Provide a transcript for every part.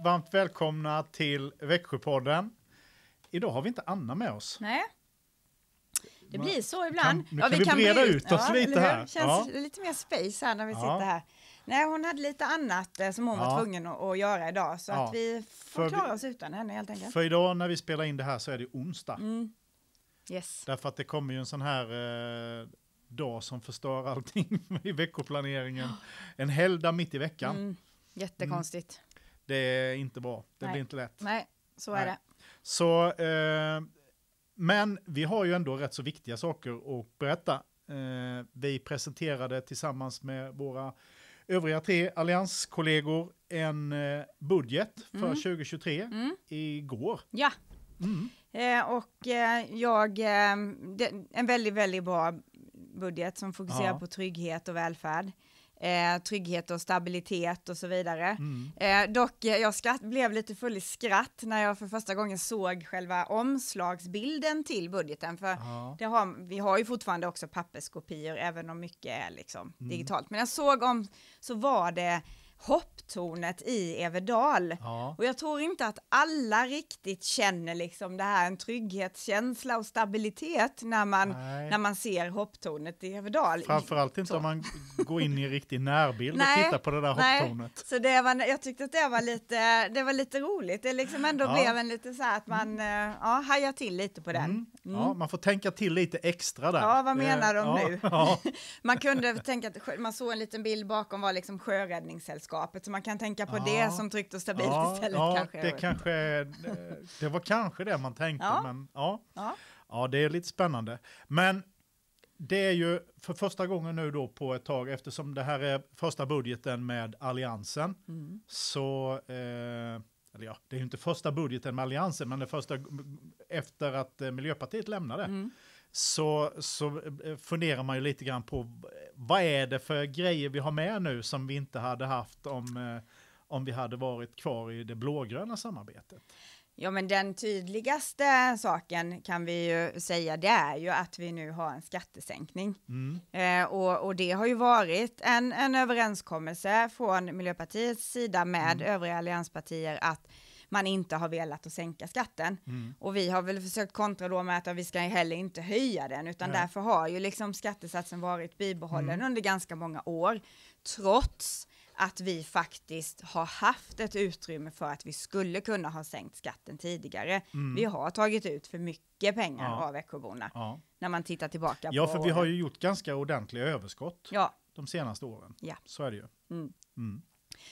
varmt välkomna till Växjöpodden. Idag har vi inte Anna med oss. Nej. Det blir så ibland. Kan, nu ja, kan vi, vi kan breda ut oss ja, lite här. Det känns ja. lite mer space här när vi sitter här. Nej, hon hade lite annat eh, som hon var tvungen att, att, göra idag, så att vi får klara oss utan henne helt enkelt. För idag när vi spelar in det här så är det onsdag. Mm. Yes. Därför att det kommer ju en sån här eh, dag som förstör allting i veckoplaneringen. En helgdag mitt i veckan. Mm. Jättekonstigt. Mm. Det är inte bra. Det Nej. blir inte lätt. Nej, så är Nej. det. Så, eh, men vi har ju ändå rätt så viktiga saker att berätta. Eh, vi presenterade tillsammans med våra övriga tre allianskollegor en eh, budget för mm. 2023 mm. igår. Ja. Mm. Eh, och eh, jag, eh, det, en väldigt, väldigt bra budget som fokuserar ja. på trygghet och välfärd eh, trygghet och stabilitet och så vidare. Mm. Eh, dock, eh, jag skratt, blev lite full i skratt när jag för första gången såg själva omslagsbilden till budgeten, för ja. har, vi har ju fortfarande också papperskopior, även om mycket är liksom mm. digitalt. Men jag såg om, så var det hopptornet i Everdal. Ja. Och jag tror inte att alla riktigt känner liksom det här en trygghetskänsla och stabilitet när man, när man ser hopptornet i Everdal. Framförallt inte om man går in i en riktig närbild Nej. och tittar på det där hopptornet. Nej. Så det var, jag tyckte att det var lite, det var lite roligt. Det liksom ändå ja. blev en lite så här att man mm. Eh, ja, hajar till lite på den. Mm. Mm. Ja, man får tänka till lite extra där. Ja, vad eh, menar de eh, nu? Ja, man kunde tänka att man såg en liten bild bakom var liksom Sjöräddningssällskapet, så man kan tänka på det som tryggt och stabilt istället. Ja, kanske, det, kanske, eh, det, var kanske det man tänkte, men ja. ja, det är lite spännande. Men det är ju för första gången nu då på ett tag, eftersom det här är första budgeten med Alliansen, mm. så eh, eller ja, det är ju inte första budgeten med Alliansen, men det första efter att eh, Miljöpartiet lämnade, mm. så, så eh, funderar man ju lite grann på vad är det för grejer vi har med nu som vi inte hade haft om, eh, om vi hade varit kvar i det blågröna samarbetet? Ja, men den tydligaste saken kan vi ju säga, det är ju att vi nu har en skattesänkning. Mm. Eh, och, och, det har ju varit en, en överenskommelse från Miljöpartiets sida med mm. övriga allianspartier att man inte har velat att sänka skatten. Mm. Och vi har väl försökt kontra då med att vi ska heller inte höja den, utan Nej. därför har ju liksom skattesatsen varit bibehållen mm. under ganska många år, trots att vi faktiskt har haft ett utrymme för att vi skulle kunna ha sänkt skatten tidigare. Mm. Vi har tagit ut för mycket pengar ja. av Växjöborna ja. när man tittar tillbaka. Ja, för vi har ju gjort ganska ordentliga överskott ja. de senaste åren. Ja. Så är det ju. Mm. Mm.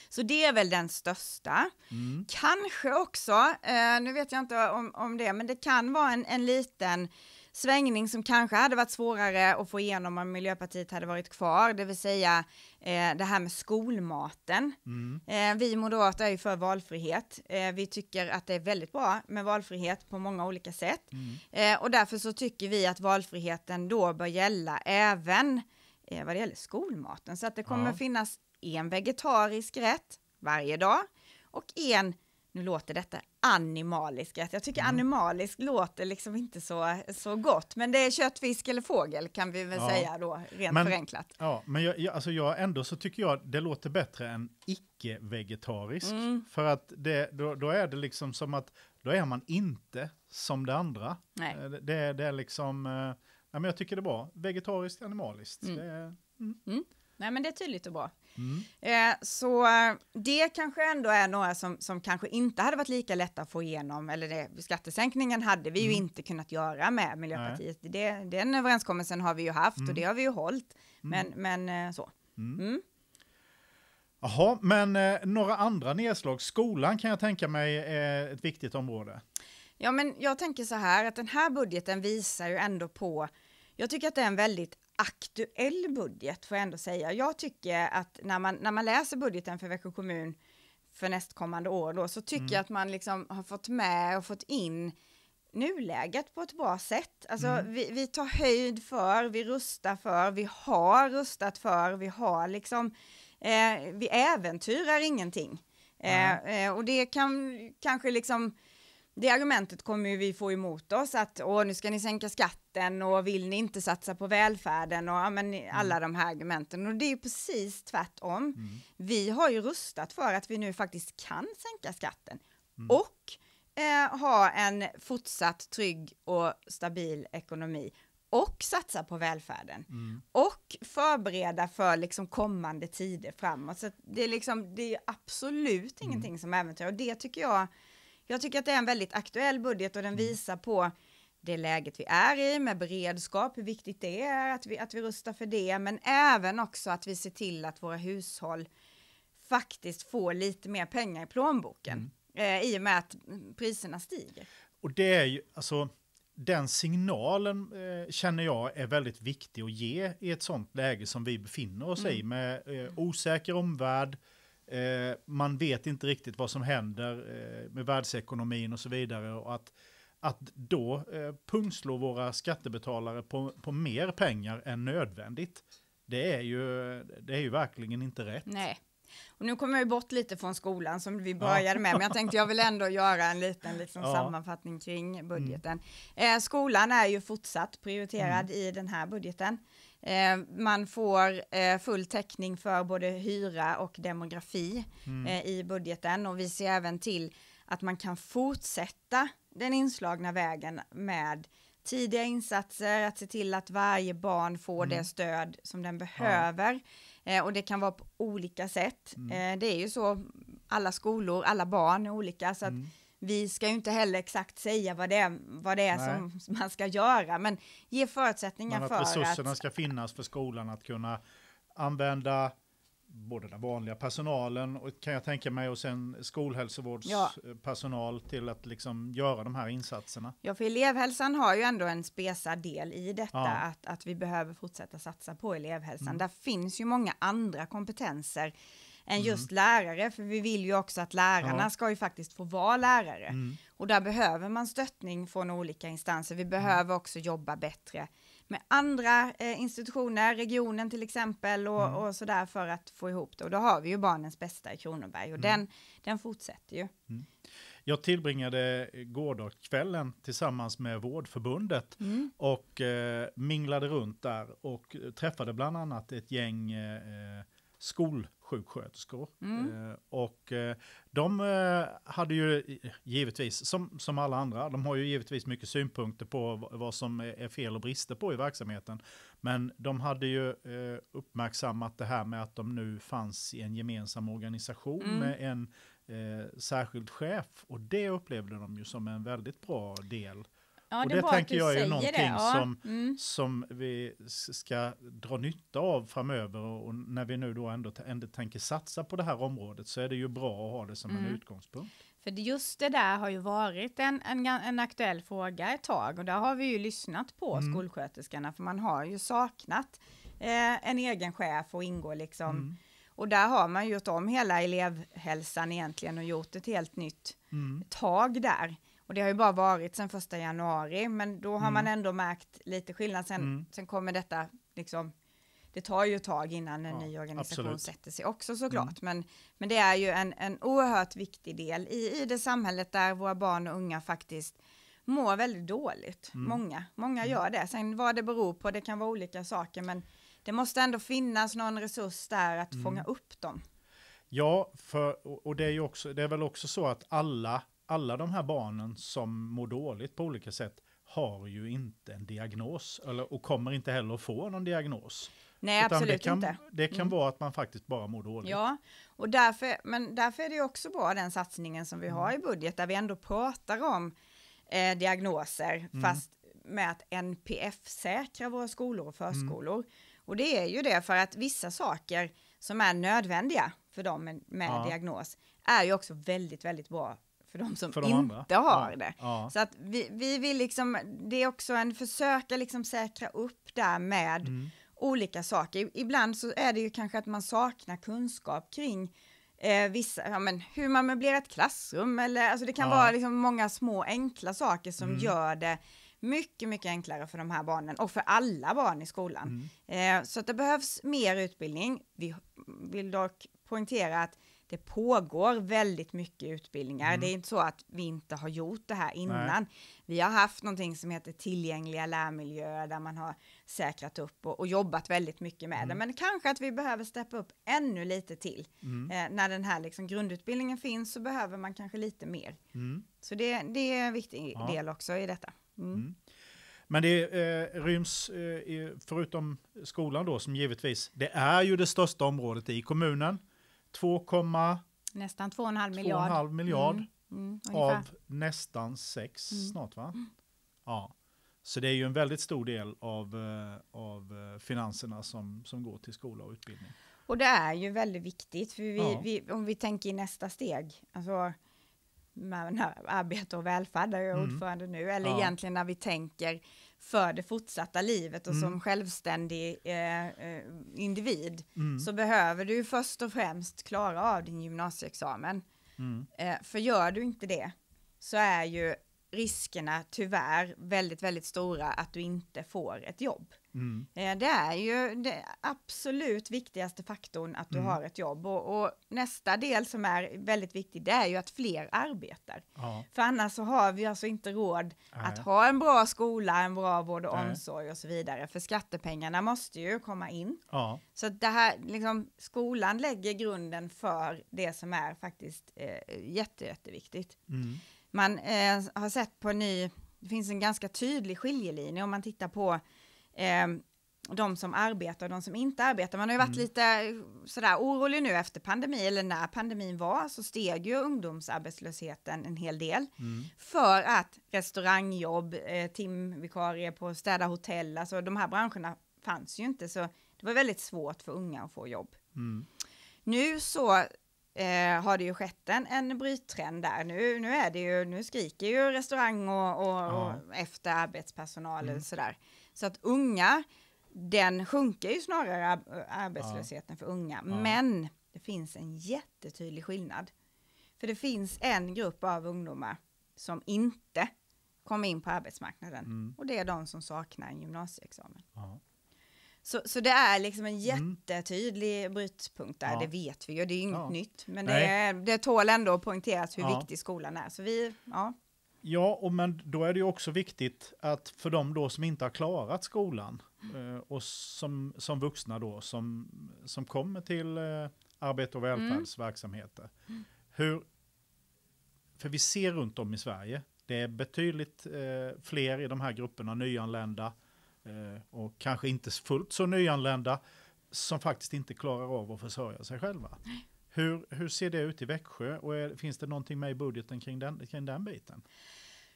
Så det är väl den största. Mm. Kanske också, eh, nu vet jag inte om, om det, men det kan vara en, en liten svängning som kanske hade varit svårare att få igenom om Miljöpartiet hade varit kvar, det vill säga eh, det här med skolmaten. Mm. Eh, vi moderater är ju för valfrihet. Eh, vi tycker att det är väldigt bra med valfrihet på många olika sätt mm. Eh, och därför så tycker vi att valfriheten då bör gälla även eh, vad det gäller skolmaten, så att det kommer ja. finnas en vegetarisk rätt varje dag och en nu låter detta animaliskt. Jag tycker mm. animaliskt låter liksom inte så, så gott, men det är kött, fisk eller fågel kan vi väl ja. säga då, rent men, förenklat. Ja, men jag, jag, alltså jag, ändå så tycker jag det låter bättre än icke-vegetarisk, mm. för att det, då, då, är det liksom som att då är man inte som det andra. Nej. Eh, det, det är liksom, eh, ja, men jag tycker det är bra, vegetariskt, animaliskt. Mm. Det, mm. Mm. Nej, men det är tydligt och bra. Mm. Eh, så eh, det kanske ändå är några som, som kanske inte hade varit lika lätta att få igenom, eller det, skattesänkningen hade vi ju mm. inte kunnat göra med Miljöpartiet. Det, den överenskommelsen har vi ju haft mm. och det har vi ju hållit, mm. men, men eh, så. Mm. Jaha, men eh, några andra nedslag. Skolan kan jag tänka mig är ett viktigt område. Ja, men jag tänker så här att den här budgeten visar ju ändå på, jag tycker att det är en väldigt aktuell budget får jag ändå säga. Jag tycker att när man, när man läser budgeten för Växjö kommun för nästkommande år då, så tycker mm. jag att man liksom har fått med och fått in nuläget på ett bra sätt. Alltså mm. vi, vi, tar höjd för, vi rustar för, vi har rustat för, vi har liksom, eh, vi äventyrar ingenting. Mm. Eh, och det kan kanske liksom det argumentet kommer vi få emot oss att åh, nu ska ni sänka skatten och vill ni inte satsa på välfärden och ja, men, mm. alla de här argumenten. Och det är ju precis tvärtom. Mm. Vi har ju rustat för att vi nu faktiskt kan sänka skatten mm. och eh, ha en fortsatt trygg och stabil ekonomi och satsa på välfärden mm. och förbereda för liksom kommande tider framåt. Så det är liksom, det är absolut mm. ingenting som äventyrar och det tycker jag jag tycker att det är en väldigt aktuell budget och den mm. visar på det läget vi är i med beredskap, hur viktigt det är att vi, att vi rustar för det, men även också att vi ser till att våra hushåll faktiskt får lite mer pengar i plånboken mm. eh, i och med att priserna stiger. Och det är ju, alltså den signalen eh, känner jag är väldigt viktig att ge i ett sånt läge som vi befinner oss mm. i med eh, osäker omvärld, Eh, man vet inte riktigt vad som händer eh, med världsekonomin och så vidare. Och att, att då eh, pungslå våra skattebetalare på, på mer pengar än nödvändigt, det är ju, det är ju verkligen inte rätt. Nej. Och nu kommer jag bort lite från skolan som vi började med, men jag tänkte jag vill ändå göra en liten liksom, ja. sammanfattning kring budgeten. Mm. Eh, skolan är ju fortsatt prioriterad mm. i den här budgeten. Eh, man får eh, full täckning för både hyra och demografi mm. Eh, i budgeten och vi ser även till att man kan fortsätta den inslagna vägen med tidiga insatser, att se till att varje barn får mm. det stöd som den behöver. Ja. och det kan vara på olika sätt. Mm. det är ju så, alla skolor, alla barn är olika. Så att mm vi ska ju inte heller exakt säga vad det är, vad det är som, man ska göra, men ge förutsättningar men för att... resurserna ska finnas för skolan att kunna använda både den vanliga personalen och kan jag tänka mig och sen skolhälsovårdspersonal ja. till att liksom göra de här insatserna. Ja, för elevhälsan har ju ändå en spesad del i detta ja. att, att vi behöver fortsätta satsa på elevhälsan. Mm. Där finns ju många andra kompetenser än mm. just lärare, för vi vill ju också att lärarna ja. ska ju faktiskt få vara lärare. Mm. Och där behöver man stöttning från olika instanser. Vi mm. behöver också jobba bättre med andra eh, institutioner, regionen till exempel och, mm. och sådär för att få ihop det. Och då har vi ju barnens bästa i Kronoberg och mm. den, den fortsätter ju. Mm. Jag tillbringade gårdagskvällen tillsammans med Vårdförbundet mm. och eh, minglade runt där och träffade bland annat ett gäng eh, eh skol sjuksköterskor. Mm. Eh, och eh, de eh, hade ju givetvis, som, som alla andra, de har ju givetvis mycket synpunkter på vad som är fel och brister på i verksamheten. Men de hade ju uppmärksammat det här med att de nu fanns i en gemensam organisation mm. med en särskild chef. Och det upplevde de ju som en väldigt bra del Ja, och det, det tänker jag är någonting ja. som, mm. som vi ska dra nytta av framöver. Och när vi nu då ändå, ändå tänker satsa på det här området så är det ju bra att ha det som mm. en utgångspunkt. För just det där har ju varit en, en, en, aktuell fråga ett tag och där har vi ju lyssnat på mm. skolsköterskorna för man har ju saknat eh, en egen chef och ingår liksom mm. Och där har man gjort om hela elevhälsan egentligen och gjort ett helt nytt mm. tag där. Och det har ju bara varit sedan första januari, men då har mm. man ändå märkt lite skillnad. Sen, mm. sen kommer detta, liksom, det tar ju ett tag innan en ja, ny organisation absolut. sätter sig också såklart. Mm. Men, men det är ju en, en oerhört viktig del i, i det samhället där våra barn och unga faktiskt mår väldigt dåligt. Mm. Många, många mm. gör det. Sen vad det beror på, det kan vara olika saker, men det måste ändå finnas någon resurs där att mm. fånga upp dem. Ja, för, och det är, också, det är väl också så att alla alla de här barnen som mår dåligt på olika sätt har ju inte en diagnos eller, och kommer inte heller att få någon diagnos. Nej, Utan absolut det kan, inte. Det kan mm. vara att man faktiskt bara mår dåligt. Ja, och därför, men därför är det också bra den satsningen som vi mm. har i budget där vi ändå pratar om eh, diagnoser mm. fast med att NPF-säkra våra skolor och mm. förskolor. Och det är ju det för att vissa saker som är nödvändiga för dem med, med ja. diagnos är ju också väldigt, väldigt bra för de som för de inte andra. har ja. det. Ja. Så att vi, vi vill liksom, det är också en försöka liksom säkra upp där med mm. olika saker. Ibland så är det ju kanske att man saknar kunskap kring eh, vissa, ja, men hur man möblerar ett klassrum eller alltså det kan ja. vara liksom många små enkla saker som mm. gör det mycket, mycket enklare för de här barnen och för alla barn i skolan. Mm. Eh, så att det behövs mer utbildning. Vi vill dock poängtera att det pågår väldigt mycket utbildningar. Mm. Det är inte så att vi inte har gjort det här innan. Nej. Vi har haft någonting som heter tillgängliga lärmiljöer där man har säkrat upp och, och jobbat väldigt mycket med mm. det. Men kanske att vi behöver steppa upp ännu lite till. Mm. Eh, när den här liksom grundutbildningen finns så behöver man kanske lite mer. Mm. Så det, det, är en viktig ja. del också i detta. Mm. Mm. Men det eh, ryms, eh, förutom skolan då, som givetvis, det är ju det största området i kommunen. 2, nästan 2,5 miljard, 2,5 miljard mm, mm, av nästan 6 mm. snart va? Ja. Så det är ju en väldigt stor del av, eh, av eh, finanserna som, som går till skola och utbildning. Och det är ju väldigt viktigt, för vi, ja. vi, om vi tänker i nästa steg, alltså med arbete och välfärd, där jag är mm. ordförande nu, eller ja. egentligen när vi tänker för det fortsatta livet och mm. som självständig eh, eh, individ, mm. så behöver du först och främst klara av din gymnasieexamen. Mm. Eh, för gör du inte det, så är ju riskerna tyvärr väldigt, väldigt stora att du inte får ett jobb. Mm. Eh, det är ju det absolut viktigaste faktorn att du mm. har ett jobb och, och, nästa del som är väldigt viktig det är ju att fler arbetar. Ja. För annars så har vi alltså inte råd Nej. att ha en bra skola, en bra vård och Nej. omsorg och så vidare. För skattepengarna måste ju komma in. Ja. Så det här, liksom, skolan lägger grunden för det som är faktiskt eh, jätte, jätteviktigt. Mm man eh, har sett på en ny, det finns en ganska tydlig skiljelinje om man tittar på eh, de som arbetar och de som inte arbetar. Man har ju varit mm. lite sådär orolig nu efter pandemin, eller när pandemin var så steg ju ungdomsarbetslösheten en hel del. Mm. För att restaurangjobb, eh, timvikarie på städa hotell, alltså de här branscherna fanns ju inte, så det var väldigt svårt för unga att få jobb. Mm. Nu så eh, har det ju skett en, en bryttrend där. Nu, nu, är det ju, nu skriker ju restaurang och, och, ja. och efter arbetspersonal mm. och sådär. Så att unga, den sjunker ju snarare arbetslösheten ja. för unga. Ja. Men det finns en jättetydlig skillnad. För det finns en grupp av ungdomar som inte kommer in på arbetsmarknaden. Mm. Och det är de som saknar en gymnasieexamen. Ja. Så, så det är liksom en mm. jättetydlig mm. brytpunkt där, ja. det vet vi ju, det är inget ja. nytt. Men det, är, det tål ändå att poängteras hur ja. viktig skolan är. Så vi, ja. Ja, och men då är det ju också viktigt att för de då som inte har klarat skolan eh, och som, som vuxna då som, som kommer till eh, arbete och mm. välfärdsverksamheter. Mm. Hur, för vi ser runt om i Sverige, det är betydligt eh, fler i de här grupperna nyanlända, Eh, och kanske inte fullt så nyanlända som faktiskt inte klarar av att försörja sig själva. Hur, hur ser det ut i Växjö och är, finns det någonting med i budgeten kring den, kring den biten?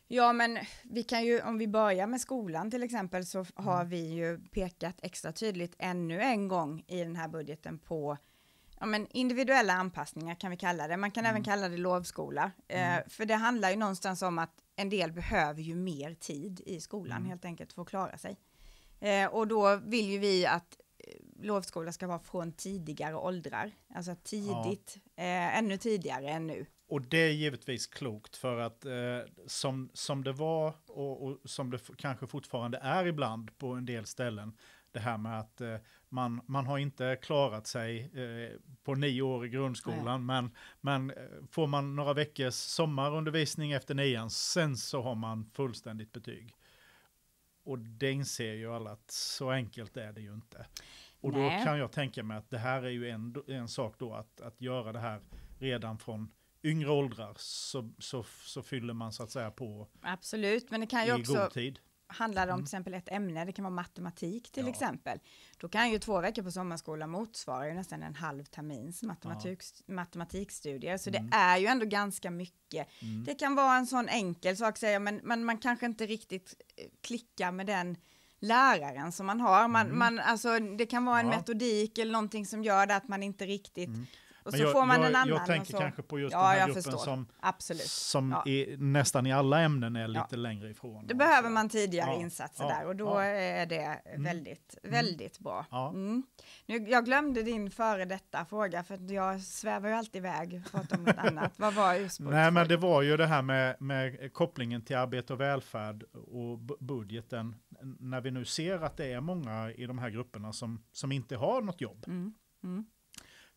Ja, men vi kan ju, om vi börjar med skolan till exempel, så har mm. vi ju pekat extra tydligt ännu en gång i den här budgeten på ja, men individuella anpassningar kan vi kalla det. Man kan mm. även kalla det lovskola, eh, mm. eh, för det handlar ju någonstans om att en del behöver ju mer tid i skolan mm. helt enkelt för att klara sig. Eh, och då vill ju vi att eh, lovskola ska vara från tidigare åldrar, alltså tidigt, ja. eh, ännu tidigare än nu. Och det är givetvis klokt för att eh, som, som det var och, och som det kanske fortfarande är ibland på en del ställen, det här med att eh, man, man har inte klarat sig eh, på nio år i grundskolan, Nej. men, men eh, får man några veckors sommarundervisning efter nian, sen så har man fullständigt betyg. Och det inser ju alla att så enkelt är det ju inte. Och Nej. då kan jag tänka mig att det här är ju en, en sak då att, att göra det här redan från yngre åldrar så, så, så fyller man så att säga på Absolut, men det kan ju i också, god tid handlar det om mm. till exempel ett ämne, det kan vara matematik till ja. exempel, då kan ju två veckor på sommarskola motsvara ju nästan en halv termins matematik, ja. matematikstudier, så mm. det är ju ändå ganska mycket. Mm. Det kan vara en sån enkel sak, säger men, men man kanske inte riktigt eh, klickar med den läraren som man har. Man, mm. man, alltså, det kan vara en ja. metodik eller någonting som gör det att man inte riktigt mm. Och men så jag, får man jag, en annan. Jag tänker kanske på just ja, den här gruppen förstår. som, Absolut. som ja. är, nästan i alla ämnen är lite ja. längre ifrån. Då behöver man tidigare insatser där och då är det mm. väldigt, mm. väldigt bra. Mm. Nu, jag glömde din före detta fråga för jag svävar ju alltid iväg något annat. Vad var ursprungsfrågan? Nej, men det var ju det här med, med kopplingen till arbete och välfärd och budgeten. När vi nu ser att det är många i de här grupperna som, som inte har något jobb. Mm. mm.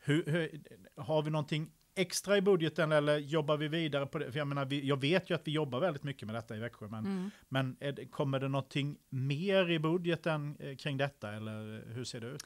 Hur, hur, har vi någonting extra i budgeten eller jobbar vi vidare på det? För jag menar, vi, jag vet ju att vi jobbar väldigt mycket med detta i Växjö, men, mm. men är, kommer det någonting mer i budgeten eh, kring detta eller hur ser det ut?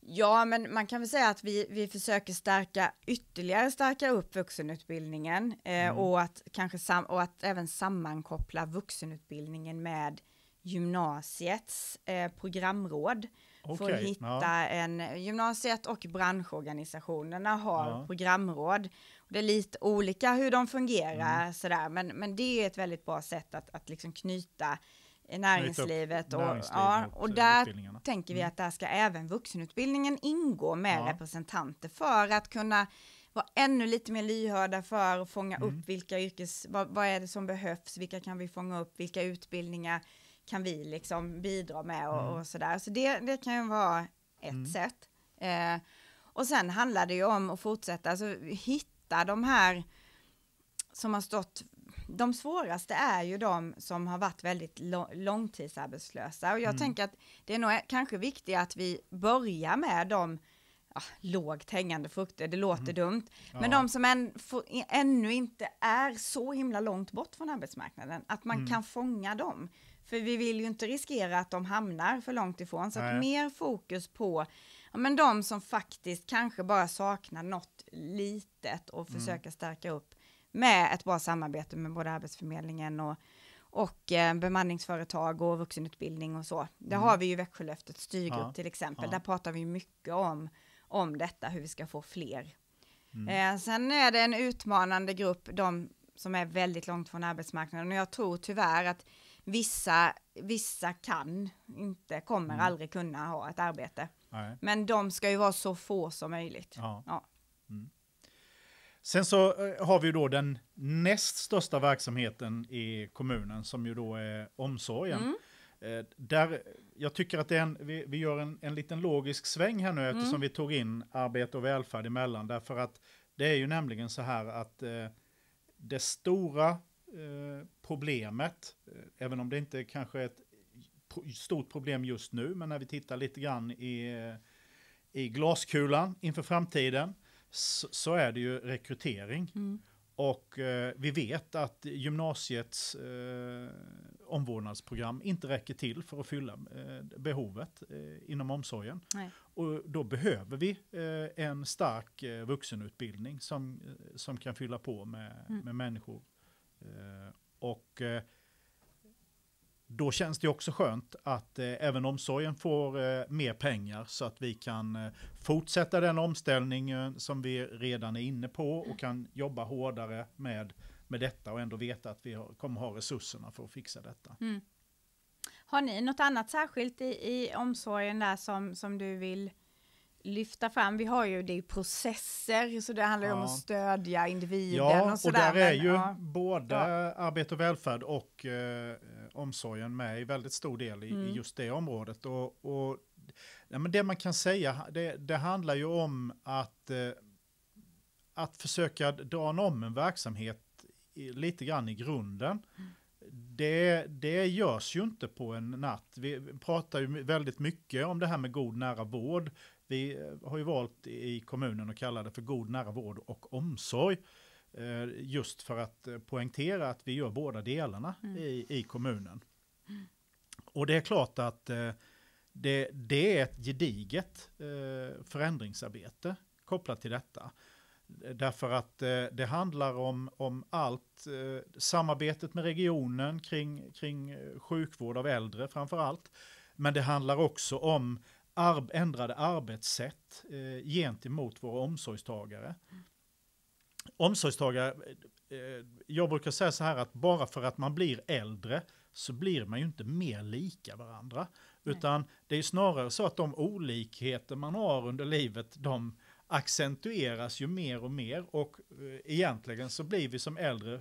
Ja, men man kan väl säga att vi, vi försöker stärka ytterligare stärka upp vuxenutbildningen eh, mm. och, att kanske sam, och att även sammankoppla vuxenutbildningen med gymnasiets eh, programråd okay. för att hitta ja. en, gymnasiet och branschorganisationerna har ja. programråd. Det är lite olika hur de fungerar mm. sådär, men, men det är ett väldigt bra sätt att, att liksom knyta näringslivet. Och, ja, och eh, där tänker vi mm. att där ska även vuxenutbildningen ingå med ja. representanter för att kunna vara ännu lite mer lyhörda för att fånga mm. upp vilka yrkes, vad, vad, är det som behövs, vilka kan vi fånga upp, vilka utbildningar kan vi liksom bidra med och, mm. och sådär. Så det, det kan ju vara ett mm. sätt. Eh, och sen handlar det ju om att fortsätta, alltså hitta de här som har stått de svåraste är ju de som har varit väldigt långtidsarbetslösa och jag mm. tänker att det är nog kanske viktigt att vi börjar med de ja, ah, lågt hängande frukter, det låter mm. dumt, men ja. de som än, för, ännu inte är så himla långt bort från arbetsmarknaden, att man mm. kan fånga dem. För vi vill ju inte riskera att de hamnar för långt ifrån. Så mer fokus på ja, men de som faktiskt kanske bara saknar något litet och försöka mm. stärka upp med ett bra samarbete med både Arbetsförmedlingen och, och eh, bemanningsföretag och vuxenutbildning och så. Det mm. har vi ju Växjölöftets styrgrupp ja. till exempel. Ja. Där pratar vi mycket om, om detta, hur vi ska få fler. Mm. Eh, sen är det en utmanande grupp, de som är väldigt långt från arbetsmarknaden och jag tror tyvärr att vissa, vissa kan inte, kommer mm. aldrig kunna ha ett arbete. Nej. Men de ska ju vara så få som möjligt. Ja. ja. Mm. Sen så eh, har vi då den näst största verksamheten i kommunen som ju då är omsorgen. Mm. Eh, där, jag tycker att en, vi, vi, gör en, en liten logisk sväng här nu mm. eftersom mm. vi tog in arbete och välfärd emellan. Därför att det är ju nämligen så här att eh, det stora eh, problemet Även om det inte kanske är ett stort problem just nu, men när vi tittar lite grann i, i glaskulan inför framtiden så, så är det ju rekrytering. Mm. Och eh, vi vet att gymnasiets eh, omvårdnadsprogram inte räcker till för att fylla eh, behovet eh, inom omsorgen. Nej. Och då behöver vi eh, en stark eh, vuxenutbildning som, som kan fylla på med, mm. med människor. och då känns det också skönt att eh, även omsorgen får eh, mer pengar så att vi kan eh, fortsätta den omställningen som vi redan är inne på och kan jobba hårdare med, med detta och ändå veta att vi har, kommer ha resurserna för att fixa detta. Mm. Har ni något annat särskilt i, i omsorgen där som, som du vill lyfta fram, vi har ju det i processer, så det handlar ju ja. om att stödja individen ja, och sådär. och där är ju ja. både arbete och välfärd och eh, omsorgen med i väldigt stor del i, mm. i just det området. Och, och ja, men det man kan säga, det, det handlar ju om att, eh, att försöka dra om en verksamhet i, lite grann i grunden. Mm. Det, det görs ju inte på en natt. Vi pratar ju väldigt mycket om det här med god nära vård vi eh, har ju valt i kommunen att kalla det för god nära vård och omsorg. Eh, just för att eh, poängtera att vi gör båda delarna mm. i, i kommunen. Och det är klart att det, det är ett gediget förändringsarbete kopplat till detta. Därför att det handlar om, om allt, samarbetet med regionen kring, kring sjukvård av äldre framför allt. Men det handlar också om arb ändrade arbetssätt eh, gentemot våra omsorgstagare. Omsorgstagare, eh, eh, jag brukar säga så här att bara för att man blir äldre så blir man ju inte mer lika varandra. Utan det är snarare så att de olikheter man har under livet, de accentueras ju mer och mer och eh, egentligen så blir vi som äldre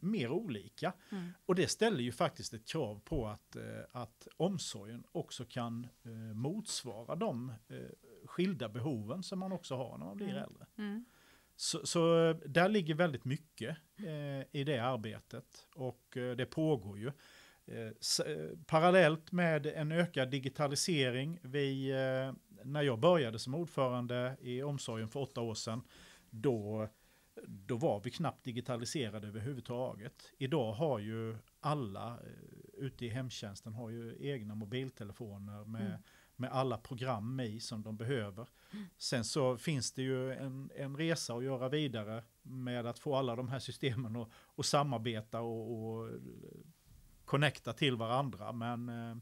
mer olika. Mm. Och det ställer ju faktiskt ett krav på att, eh, att omsorgen också kan eh, motsvara de eh, skilda behoven som man också har när man blir mm. äldre. Mm. Så, så, där ligger väldigt mycket i det arbetet och det pågår ju. Parallellt med en ökad digitalisering, vi, när jag började som ordförande i omsorgen för åtta år sedan, då då var vi knappt digitaliserade överhuvudtaget. Idag har ju alla eh, ute i hemtjänsten har ju egna mobiltelefoner med, mm. med alla program i som de behöver. Sen så finns det ju en, en resa att göra vidare med att få alla de här systemen att, att samarbeta och, och connecta till varandra. Men eh,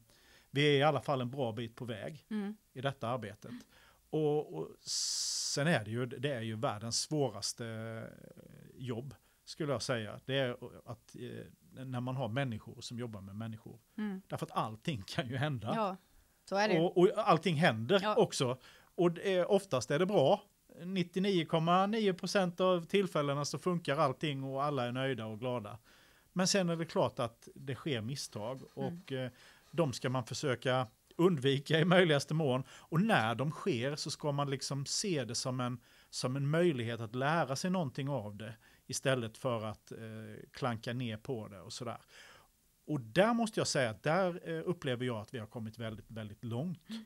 vi är i alla fall en bra bit på väg mm. i detta arbetet. Och, och, sen är det ju, det är ju världens svåraste eh, jobb, skulle jag säga. Det är att eh, när man har människor som jobbar med människor. Mm. Därför att allting kan ju hända. Ja, så är det. Och, och allting händer ja. också. Och det är, oftast är det bra. 99,9% av tillfällena så funkar allting och alla är nöjda och glada. Men sen är det klart att det sker misstag mm. och mm. de ska man försöka undvika i möjligaste mån. Och när de sker så ska man liksom se det som en, som en möjlighet att lära sig någonting av det istället för att eh, klanka ner på det och sådär. Och där måste jag säga att där eh, upplever jag att vi har kommit väldigt, väldigt långt. Mm.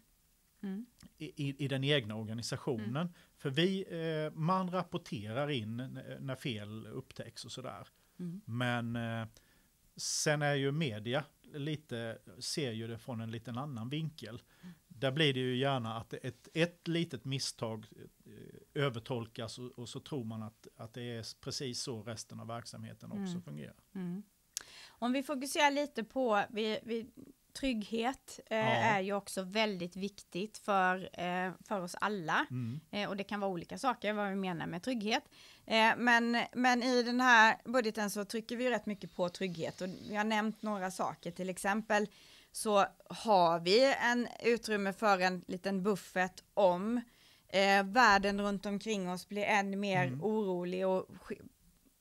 mm. I, I, den egna organisationen. Mm. För vi, eh, man rapporterar in när fel upptäcks och sådär. Mm. Men eh, sen är ju media lite, ser ju det från en liten annan vinkel. Mm. Där blir det ju gärna att ett, ett litet misstag eh, övertolkas och, och, så tror man att, att det är precis så resten av verksamheten också mm. fungerar. Mm. Om vi fokuserar lite på, vi, vi trygghet eh, ja. är ju också väldigt viktigt för, eh, för oss alla. Mm. Eh, och det kan vara olika saker vad vi menar med trygghet. Eh, men, men i den här budgeten så trycker vi rätt mycket på trygghet och vi har nämnt några saker, till exempel så har vi en utrymme för en liten buffert om eh, världen runt omkring oss blir än mer mm. orolig och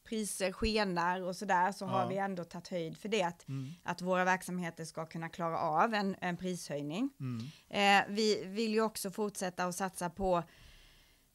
priser skenar och sådär så ja. har vi ändå tagit höjd för det. Att, mm. att våra verksamheter ska kunna klara av en, en prishöjning. Mm. Eh, vi vill ju också fortsätta att satsa på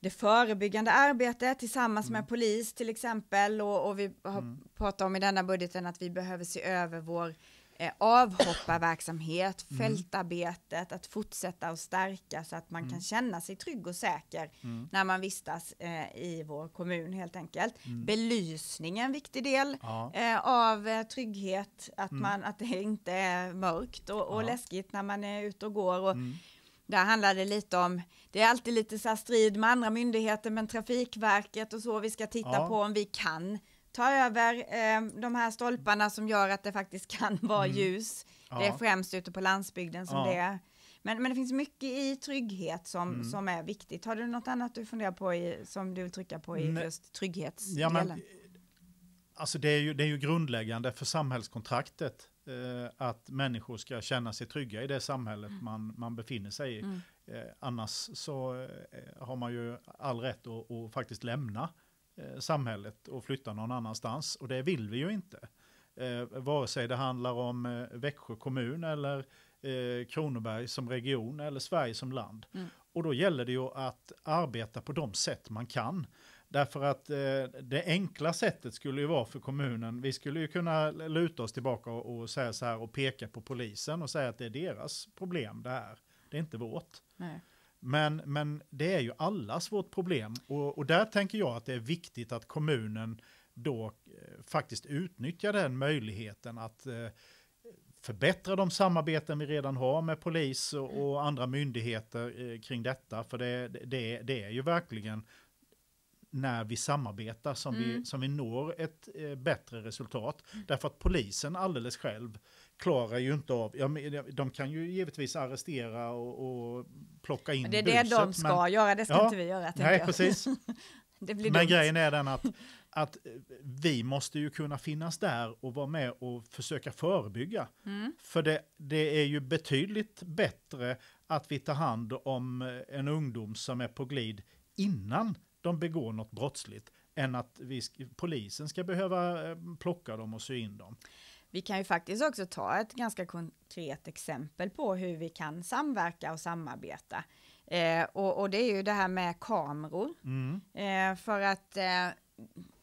det förebyggande arbetet tillsammans mm. med polis till exempel och, och vi har mm. pratat om i denna budgeten att vi behöver se över vår Eh, avhopparverksamhet, mm. fältarbetet, att fortsätta och stärka så att man kan mm. känna sig trygg och säker mm. när man vistas eh, i vår kommun helt enkelt. Belysning är en viktig del ja. eh, av eh, trygghet, att, man, att det inte är mörkt och, och ja. läskigt när man är ute och går. Och, där handlar det lite om, det är alltid lite så strid med andra myndigheter, men Trafikverket och så, vi ska titta ja. på om vi kan ta över eh, de här stolparna som gör att det faktiskt kan vara mm. ljus. Ja. Det är främst ute på landsbygden som ja. det är. Men, men det finns mycket i trygghet som, mm. som är viktigt. Har du något annat du funderar på i, som du vill trycka på i Nej. just trygghetsdelen? Ja, alltså det är, ju, det är ju grundläggande för samhällskontraktet eh, att människor ska känna sig trygga i det samhället mm. man, man befinner sig i. Mm. Eh, annars så eh, har man ju all rätt att, att faktiskt lämna Eh, samhället och flytta någon annanstans. Och det vill vi ju inte. Eh, vare sig det handlar om eh, Växjö kommun eller Kronoberg som region eller Sverige som land. Mm. Och då gäller det ju att arbeta på de sätt man kan. Därför att det enkla sättet skulle ju vara för kommunen, vi skulle ju kunna luta oss tillbaka och, och, säga så här och peka på polisen och säga att det är deras problem det här, det är inte vårt. Nej. Men, men det är ju allas vårt problem och, och där tänker jag att det är viktigt att kommunen då eh, faktiskt utnyttjar den möjligheten att eh, förbättra de samarbeten vi redan har med polis och, mm. andra myndigheter eh, kring detta. För det, det, det är ju verkligen när vi samarbetar som, mm. vi, som vi når ett bättre resultat. Mm. Därför att polisen alldeles själv klarar ju inte av, ja, de kan ju givetvis arrestera och, och plocka in buset. Det är det buset, de ska men, göra, det ska ja, inte vi göra. Nej, jag. precis. men dumt. grejen är den att, att eh, vi måste ju kunna finnas där och vara med och försöka förebygga. Mm. För det, det är ju betydligt bättre att vi tar hand om eh, en ungdom som är på glid innan de begår något brottsligt än att vi, polisen ska behöva eh, plocka dem och sy in dem vi kan ju faktiskt också ta ett ganska konkret exempel på hur vi kan samverka och samarbeta. Eh, och, och, det är ju det här med kameror. Mm. Eh, för att eh,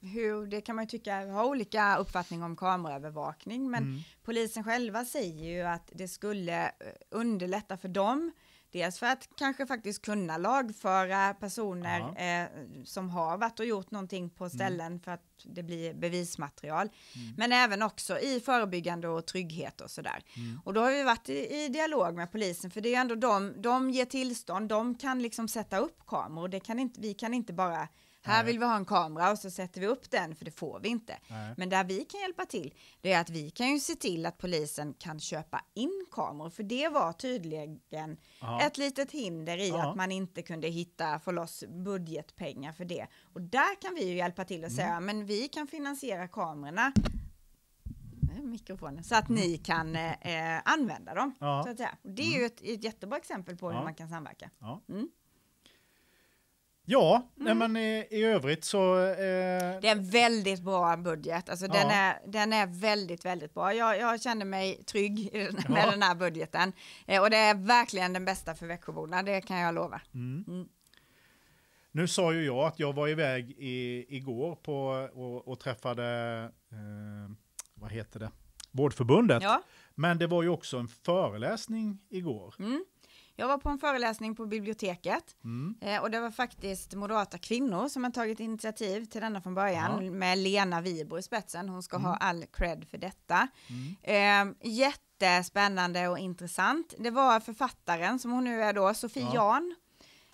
hur, det kan man ju tycka, ha olika uppfattning om kameraövervakning, men mm. polisen själva säger ju att det skulle eh, underlätta för dem Dels för att kanske faktiskt kunna lagföra personer eh, som har varit och gjort någonting på mm. ställen mm. för att det blir bevismaterial. Mm. Men även också i förebyggande och trygghet och sådär. Mm. Och då har vi varit i, i, dialog med polisen för det är ändå de, de ger tillstånd, de kan liksom sätta upp kameror. Det kan inte, vi kan inte bara här vill vi ha en kamera och så sätter vi upp den, för det får vi inte. Nej. Men där vi kan hjälpa till, det är att vi kan ju se till att polisen kan köpa in kameror, för det var tydligen Aha. ett litet hinder i Aha. att man inte kunde hitta, få loss budgetpengar för det. Och där kan vi ju hjälpa till och säga, mm. men vi kan finansiera kamerorna mikrofonen, så att ni mm. kan eh, eh, använda dem. Ja. Så att säga. Och det är ju mm. ett, ett jättebra exempel på ja. hur man kan samverka. Ja. Mm. Ja, mm. men i, i övrigt så... Eh... Det är en väldigt bra budget. Alltså, ja. den, är, den är väldigt, väldigt bra. Jag, jag känner mig trygg med ja. den här budgeten. Eh, och det är verkligen den bästa för Växjöborna, det kan jag lova. Mm. Mm. Nu sa ju jag att jag var iväg i, igår på, och, och träffade, eh, vad heter det, Vårdförbundet. Ja. Men det var ju också en föreläsning igår. Mm. Jag var på en föreläsning på biblioteket mm. Eh, och det var faktiskt moderata kvinnor som har tagit initiativ till denna från början ja. med Lena Wibro i spetsen. Hon ska mm. ha all cred för detta. Mm. Eh, jättespännande och intressant. Det var författaren som hon nu är då, Sofie ja. Jan.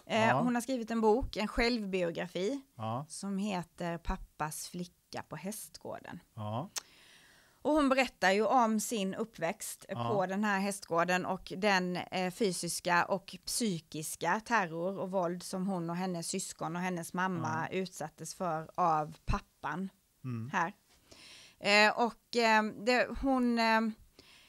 Eh, ja. Hon har skrivit en bok, en självbiografi, ja. som heter Pappas flicka på hästgården. Och hon berättar ju om sin uppväxt ja. på den här hästgården och den eh, fysiska och psykiska terror och våld som hon och hennes syskon och hennes mamma ja. utsattes för av pappan mm. här. Eh, och eh, det, hon, eh,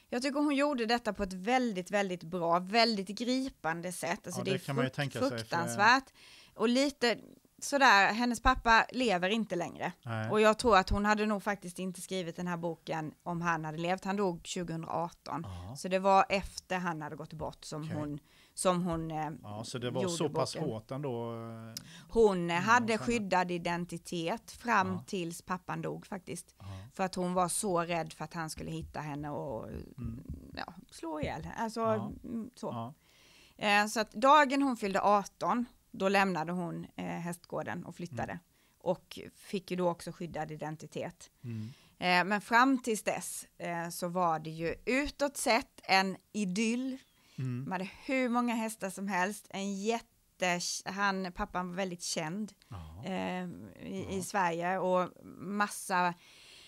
jag tycker hon gjorde detta på ett väldigt, väldigt bra, väldigt gripande sätt. Alltså ja, det, det, är frukt, fruktansvärt. För... Och lite, sådär, hennes pappa lever inte längre. Nej. Och jag tror att hon hade nog faktiskt inte skrivit den här boken om han hade levt. Han dog 2018. Aha. Så det var efter han hade gått bort som okay. hon som hon eh, Ja, så det var så boken. pass hårt ändå? Eh, hon mm, hade skyddad identitet fram ja. tills pappan dog faktiskt. Ja. För att hon var så rädd för att han skulle hitta henne och mm. ja, slå ihjäl henne. Alltså, ja. Mm, så. Eh, så att dagen hon fyllde 18 då lämnade hon eh, hästgården och flyttade. Mm. Och fick ju då också skyddad identitet. Mm. Eh, men fram tills dess eh, så var det ju utåt sett en idyll. Mm. Man hade hur många hästar som helst, en jätte han, pappan var väldigt känd eh, i, i, Sverige och massa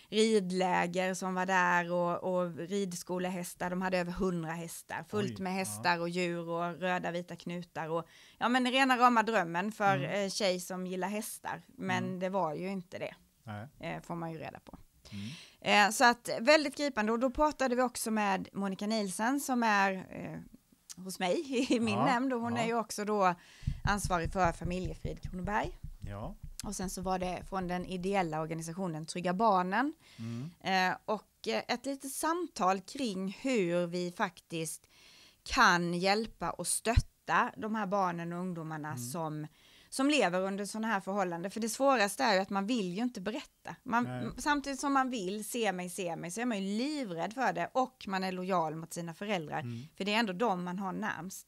ridläger som var där och, och ridskolehästar. De hade över hundra hästar, fullt Oj, med hästar ja. och djur och röda vita knutar och ja, men rena rama drömmen för mm. Eh, tjej som gillar hästar. Men mm. det var ju inte det, eh, får man ju reda på. Mm. Eh, så att väldigt gripande och då pratade vi också med Monica Nielsen som är eh, hos mig i min ja, nämnd och hon ja. är ju också då ansvarig för familjefrid Kronoberg. Ja. Och sen så var det från den ideella organisationen Trygga Barnen. Mm. Eh, och eh, ett litet samtal kring hur vi faktiskt kan hjälpa och stötta de här barnen och ungdomarna mm. som, som lever under sådana här förhållanden. För det svåraste är ju att man vill ju inte berätta. Man, samtidigt som man vill se mig, se mig, så är man ju livrädd för det och man är lojal mot sina föräldrar. Mm. För det är ändå de man har närmst.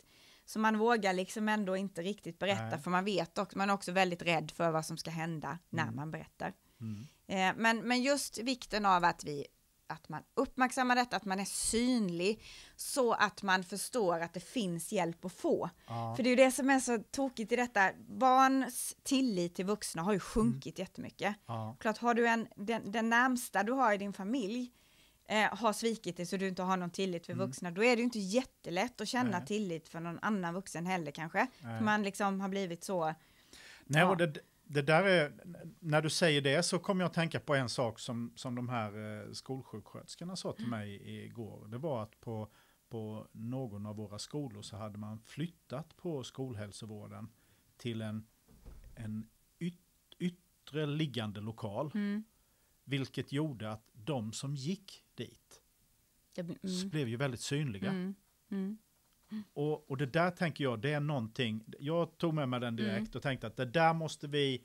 Så man vågar liksom ändå inte riktigt berätta, Nej. för man vet också, man är också väldigt rädd för vad som ska hända när mm. man berättar. Mm. Eh, men, men just vikten av att vi att man uppmärksammar detta, att man är synlig så att man förstår att det finns hjälp att få. Ja. För det är ju det som är så tokigt i detta. Barns tillit till vuxna har ju sjunkit mm. jättemycket. Ja. Klart, har du en, den, den närmsta du har i din familj eh, har svikit dig så du inte har någon tillit för mm. vuxna, då är det ju inte jättelätt att känna Nej. tillit för någon annan vuxen heller kanske. Man liksom har blivit så... Nej, ja. det, det där är, när du säger det så kommer jag att tänka på en sak som, som de här eh, skolsjuksköterskorna sa till mm. mig igår. Det var att på, på någon av våra skolor så hade man flyttat på skolhälsovården till en, en yttre liggande lokal. Mm. Vilket gjorde att de som gick dit. Mm. Blev ju väldigt synliga. Mm. Mm. Och, och det där tänker jag, det är någonting, jag tog med mig den mm. direkt och tänkte att det där måste vi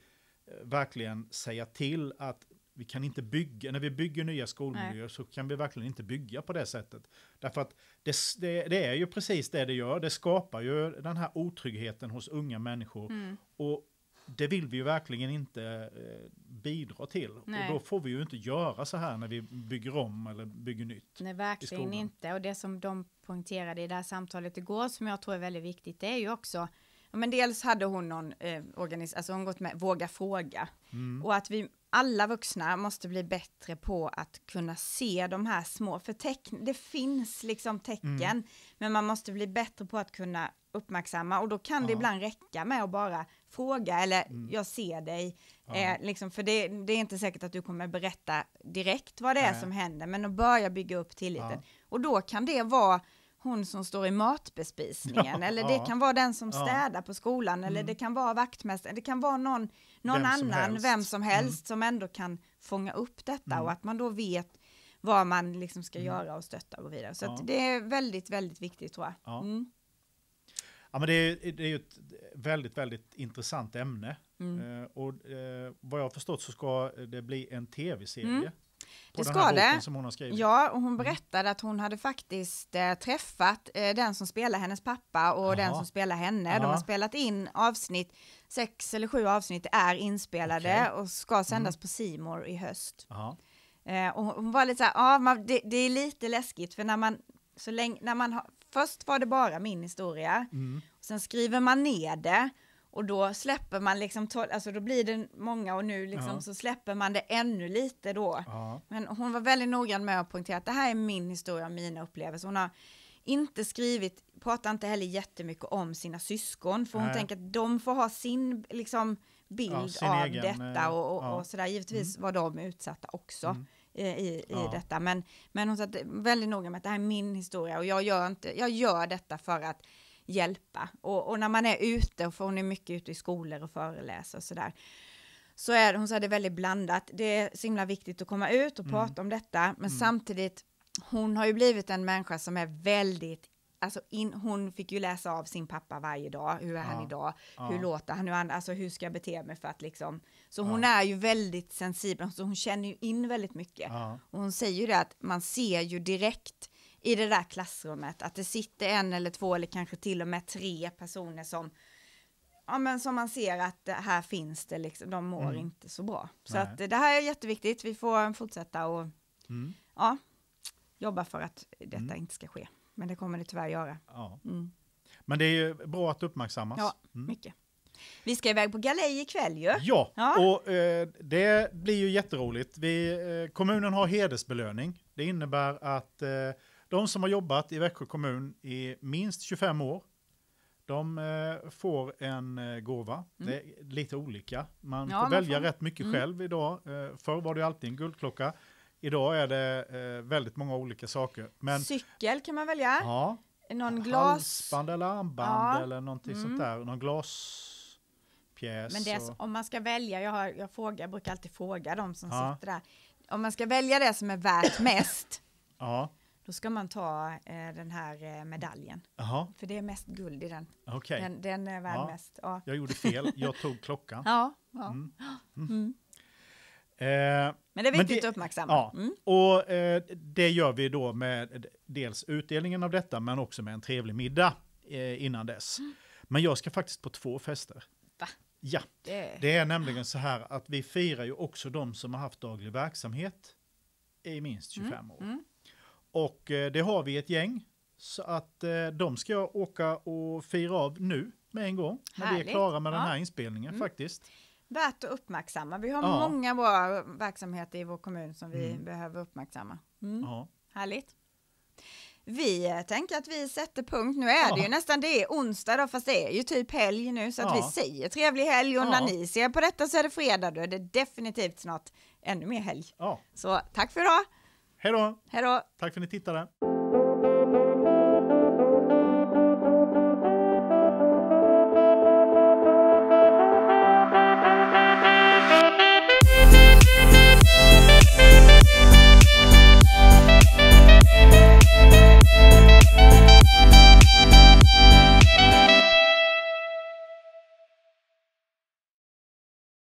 eh, verkligen säga till att vi kan inte bygga, när vi bygger nya skolmiljöer Nej. så kan vi verkligen inte bygga på det sättet. Därför att det, det, det, är ju precis det det gör, det skapar ju den här otryggheten hos unga människor. Mm. Och det vill vi ju verkligen inte eh, bidra till. Nej. Och då får vi ju inte göra så här när vi bygger om eller bygger nytt. Nej, verkligen inte. Och det som de poängterade i det här samtalet igår som jag tror är väldigt viktigt, det är ju också men dels hade hon någon eh, organisation, alltså hon gått med Våga fråga. Mm. Och att vi alla vuxna måste bli bättre på att kunna se de här små, för teck- det finns liksom tecken, mm. men man måste bli bättre på att kunna uppmärksamma och då kan ja. det ibland räcka med att bara fråga eller mm. jag ser dig, ja. eh, liksom, för det, det, är inte säkert att du kommer berätta direkt vad det Nej. är som händer, men att börja bygga upp tilliten. Ja. Och då kan det vara hon som står i matbespisningen, ja, eller det ja, kan vara den som städar ja. på skolan, eller mm. det kan vara vaktmästaren, det kan vara någon, någon vem annan, som vem mm. som helst, mm. som ändå kan fånga upp detta mm. och att man då vet vad man liksom ska mm. göra och stötta och vidare. Så det är väldigt, väldigt viktigt tror jag. Mm. Ja, men det är, det är ju ett väldigt, väldigt intressant ämne. Mm. Eh, och eh, vad jag har förstått så ska det bli en tv-serie mm. På det den ska det. Som hon har skrivit. Ja, och hon mm. berättade att hon hade faktiskt eh, träffat eh, den som spelar hennes pappa och Aha. den som spelar henne. Aha. De har spelat in avsnitt, sex eller sju avsnitt är inspelade okay. och ska mm. sändas mm. på Simor i höst. Eh, och hon var lite så här, ah, man, det, det, är lite läskigt för när man, så länge, när man har, först var det bara min historia, mm. sen skriver man ner det och då släpper man liksom, alltså då blir det många och nu liksom ja. så släpper man det ännu lite då. Ja. Men hon var väldigt noggrann med att poängtera att det här är min historia och mina upplevelser. Hon har inte skrivit, pratar inte heller jättemycket om sina syskon, för hon Nej. tänker att de får ha sin liksom, bild ja, sin av egen, detta eh, och, och, och, sådär. Givetvis mm. var de utsatta också. Mm. i, i, i detta, men, men hon satt väldigt noga med att det här är min historia och jag gör, inte, jag gör detta för att hjälpa. Och, och när man är ute, för hon är mycket ute i skolor och föreläser och sådär, så är hon sa det väldigt blandat. Det är så himla viktigt att komma ut och mm. prata om detta, men mm. samtidigt, hon har ju blivit en människa som är väldigt Alltså in, hon fick ju läsa av sin pappa varje dag, hur är ja. han idag, ja. hur låter han, nu? alltså hur ska jag bete mig för att liksom, så hon ja. är ju väldigt sensibel, så hon känner ju in väldigt mycket. Och hon säger ju det att man ser ju direkt i det där klassrummet, att det sitter en eller två eller kanske till och med tre personer som ja, men som man ser att här finns det, liksom, de mår mm. inte så bra. Så att det här är jätteviktigt, vi får fortsätta och mm. ja, jobba för att detta mm. inte ska ske. Men det kommer det tyvärr göra. Ja. Mm. Men det är ju bra att uppmärksammas. Ja, mm. mycket. Vi ska iväg på galej ikväll ju. Ja, ja. och eh, det blir ju jätteroligt. Vi, eh, kommunen har hedersbelöning. Det innebär att eh, de som har jobbat i Växjö kommun i minst 25 år, de eh, får en eh, gåva. Mm. Det är lite olika. Man ja, får man välja får... rätt mycket mm. själv idag. Eh, förr var det alltid en guldklocka. Idag är det väldigt många olika saker. Men, Cykel kan man välja. Ja, Någon glas... Halsband eller armband ja. eller någonting mm. sånt där. Någon glaspjäs. Men det är, och... om man ska välja, jag, har, jag, frågar, jag brukar alltid fråga de som ja. sitter där. Om man ska välja det som är värt mest, ja. Då ska man ta eh, den här eh, medaljen. Aha. För det är mest guld i den. Okay. Den, den är värd ja. mest. Ja. Jag gjorde fel, jag tog klockan. ja, ja. Mm. Mm. Mm. Eh, men det är viktigt det, att uppmärksamma. Mm. Och eh, det gör vi då med dels utdelningen av detta, men också med en trevlig middag eh, innan dess. Mm. Men jag ska faktiskt på två fester. Va? Ja, det... det är nämligen så här att vi firar ju också de som har haft daglig verksamhet i minst 25 mm. år. Och eh, det har vi ett gäng. Så att eh, de ska jag åka och fira av nu med en gång. När vi är klara med ja. den här inspelningen mm. faktiskt. Värt att uppmärksamma. Vi har ja. många bra verksamheter i vår kommun som vi mm. behöver uppmärksamma. Mm. Ja. Härligt. Vi eh, tänker att vi sätter punkt. Nu är det ju nästan det är onsdag då, fast det är ju typ helg nu så att vi säger trevlig helg och när ni ser på detta så är det fredag. Då är det definitivt snart ännu mer helg. Så tack för idag. Hej då! Tack för att ni tittade!